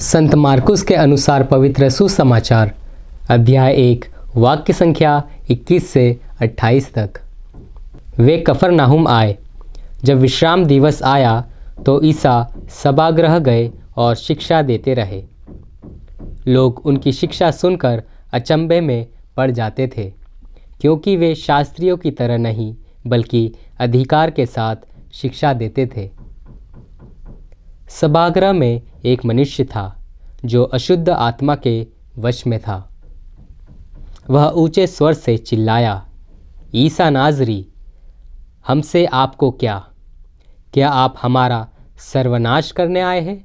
संत मार्कुस के अनुसार पवित्र सुसमाचार अध्याय एक वाक्य संख्या 21 से 28 तक वे कफर नाहुम आए जब विश्राम दिवस आया तो ईसा सभागृह गए और शिक्षा देते रहे लोग उनकी शिक्षा सुनकर अचंभे में पड़ जाते थे क्योंकि वे शास्त्रियों की तरह नहीं बल्कि अधिकार के साथ शिक्षा देते थे सबागरा में एक मनुष्य था जो अशुद्ध आत्मा के वश में था वह ऊंचे स्वर से चिल्लाया ईसा नाजरी हमसे आपको क्या क्या आप हमारा सर्वनाश करने आए हैं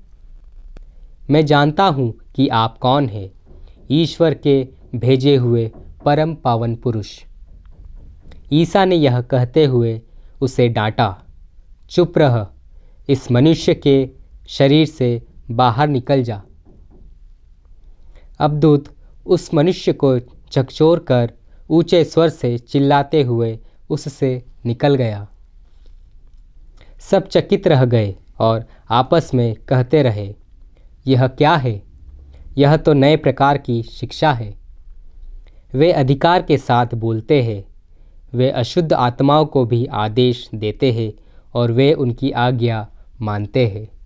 मैं जानता हूं कि आप कौन हैं ईश्वर के भेजे हुए परम पावन पुरुष ईसा ने यह कहते हुए उसे डांटा चुप रह इस मनुष्य के शरीर से बाहर निकल जा अबदूत उस मनुष्य को झकझोर कर ऊंचे स्वर से चिल्लाते हुए उससे निकल गया सब चकित रह गए और आपस में कहते रहे यह क्या है यह तो नए प्रकार की शिक्षा है वे अधिकार के साथ बोलते हैं वे अशुद्ध आत्माओं को भी आदेश देते हैं और वे उनकी आज्ञा मानते हैं